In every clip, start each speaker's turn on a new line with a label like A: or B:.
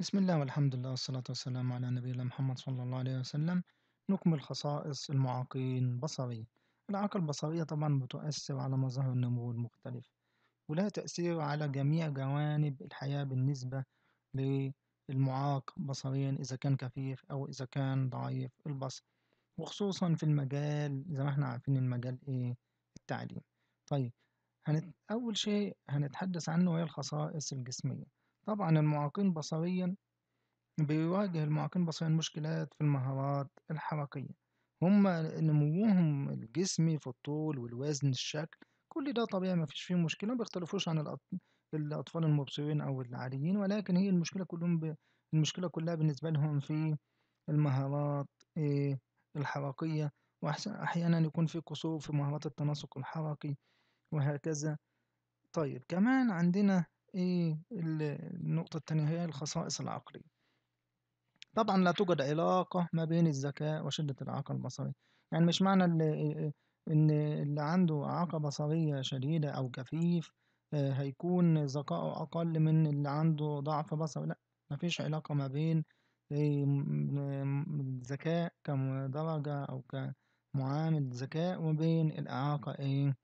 A: بسم الله والحمد لله والصلاة والسلام على نبينا محمد صلى الله عليه وسلم نكمل خصائص المعاقين البصرية الإعاقة البصرية طبعا بتؤثر على مظاهر النمو المختلف ولها تأثير على جميع جوانب الحياة بالنسبة للمعاق بصريا إذا كان كفيف أو إذا كان ضعيف البصر وخصوصا في المجال زي ما احنا عارفين المجال إيه التعليم طيب هنت... أول شيء هنتحدث عنه هي الخصائص الجسمية طبعا المعاقين بصريا بيواجه المعاقين بصريا مشكلات في المهارات الحركية هما نموهم الجسمي في الطول والوزن الشكل كل ده طبيعي مفيش فيه مشكلة مبيختلفوش عن الأطفال المبصرين أو العاديين ولكن هي المشكلة كلهم ب- المشكلة كلها بالنسبة لهم في المهارات آه، الحركية وأحيانا يكون في قصور في مهارات التناسق الحركي وهكذا طيب كمان عندنا إيه النقطة التانية هي الخصائص العقلية طبعا لا توجد علاقة ما بين الذكاء وشدة الإعاقة البصرية يعني مش معنى إن اللي عنده إعاقة بصرية شديدة أو كفيف آه، هيكون ذكاؤه أقل من اللي عنده ضعف بصري لأ مفيش علاقة ما بين الذكاء إيه، كدرجة أو كمعامل ذكاء وبين الإعاقة إيه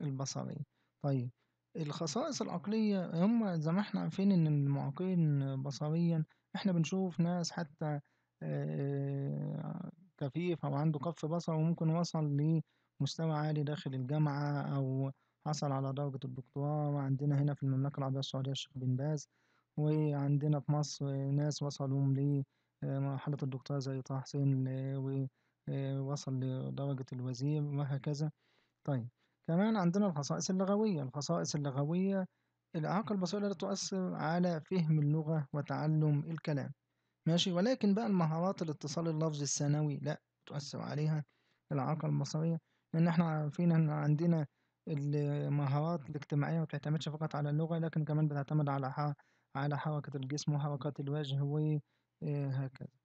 A: البصرية طيب الخصائص العقلية هُم زي ما إحنا عارفين إن المُعاقين بصريًا إحنا بنشوف ناس حتى آه، كفيف أو عنده كَف بصر وممكن وصل لمستوى عالي داخل الجامعة أو حصل على درجة الدكتوراه، عندنا هنا في المملكة العربية السعودية الشيخ بن باز، وعندنا في مصر ناس وصلوا لمرحلة آه، الدكتوراه زي طه حسين ووصل آه، لدرجة الوزير وهكذا، طيب. كمان عندنا الخصائص اللغوية، الخصائص اللغوية الإعاقة البصرية لا تؤثر على فهم اللغة وتعلم الكلام ماشي، ولكن بقى المهارات الاتصال اللفظي الثانوي لأ تؤثر عليها الإعاقة البصرية لأن إحنا عارفين إن عندنا المهارات الاجتماعية ما بتعتمدش فقط على اللغة لكن كمان بتعتمد على على حركة الجسم وحركات الوجه وهكذا. آه،